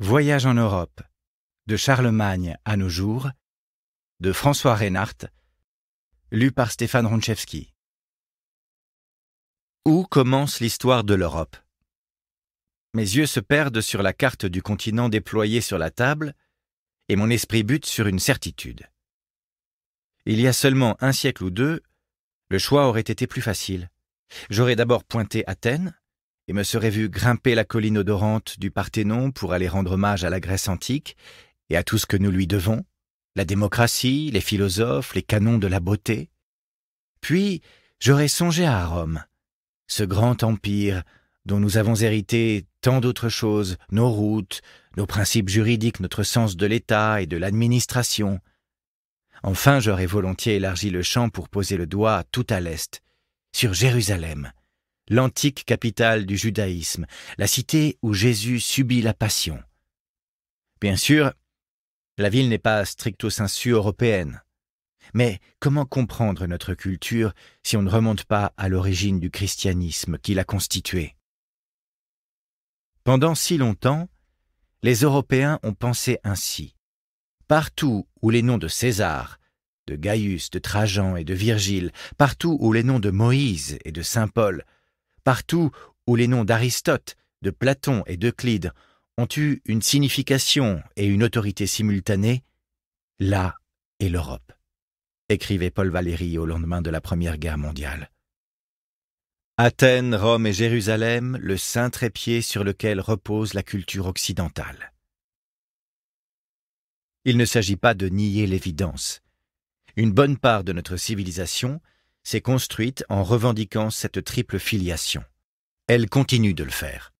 Voyage en Europe de Charlemagne à nos jours de François Reinhardt, lu par Stéphane Ronchevski. Où commence l'histoire de l'Europe Mes yeux se perdent sur la carte du continent déployée sur la table et mon esprit bute sur une certitude. Il y a seulement un siècle ou deux, le choix aurait été plus facile. J'aurais d'abord pointé Athènes, et me serais vu grimper la colline odorante du Parthénon pour aller rendre hommage à la Grèce antique et à tout ce que nous lui devons, la démocratie, les philosophes, les canons de la beauté. Puis j'aurais songé à Rome, ce grand empire dont nous avons hérité tant d'autres choses, nos routes, nos principes juridiques, notre sens de l'État et de l'administration. Enfin, j'aurais volontiers élargi le champ pour poser le doigt tout à l'est, sur Jérusalem, l'antique capitale du judaïsme, la cité où Jésus subit la passion. Bien sûr, la ville n'est pas stricto sensu européenne. Mais comment comprendre notre culture si on ne remonte pas à l'origine du christianisme qui l'a constituée Pendant si longtemps, les Européens ont pensé ainsi. Partout où les noms de César, de Gaius, de Trajan et de Virgile, partout où les noms de Moïse et de Saint Paul Partout où les noms d'Aristote, de Platon et d'Euclide ont eu une signification et une autorité simultanées, là est l'Europe, écrivait Paul Valéry au lendemain de la Première Guerre mondiale. Athènes, Rome et Jérusalem, le saint trépied sur lequel repose la culture occidentale. Il ne s'agit pas de nier l'évidence. Une bonne part de notre civilisation s'est construite en revendiquant cette triple filiation. Elle continue de le faire.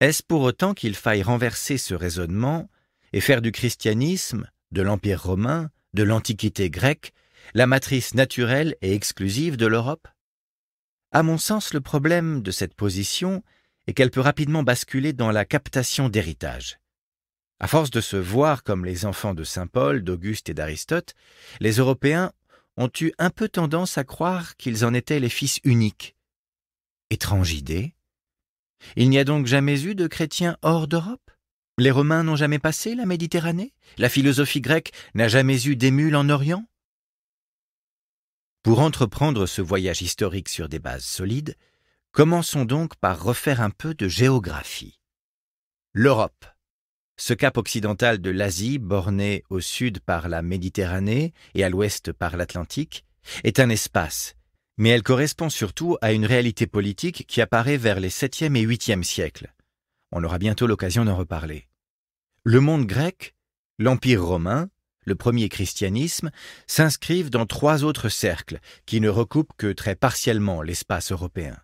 Est-ce pour autant qu'il faille renverser ce raisonnement et faire du christianisme, de l'Empire romain, de l'Antiquité grecque, la matrice naturelle et exclusive de l'Europe À mon sens, le problème de cette position est qu'elle peut rapidement basculer dans la captation d'héritage. À force de se voir comme les enfants de Saint Paul, d'Auguste et d'Aristote, les Européens ont eu un peu tendance à croire qu'ils en étaient les fils uniques. Étrange idée. Il n'y a donc jamais eu de chrétiens hors d'Europe Les Romains n'ont jamais passé la Méditerranée La philosophie grecque n'a jamais eu d'émules en Orient Pour entreprendre ce voyage historique sur des bases solides, commençons donc par refaire un peu de géographie. L'Europe ce cap occidental de l'Asie, borné au sud par la Méditerranée et à l'ouest par l'Atlantique, est un espace, mais elle correspond surtout à une réalité politique qui apparaît vers les septième et huitième siècles. On aura bientôt l'occasion d'en reparler. Le monde grec, l'Empire romain, le premier christianisme, s'inscrivent dans trois autres cercles qui ne recoupent que très partiellement l'espace européen.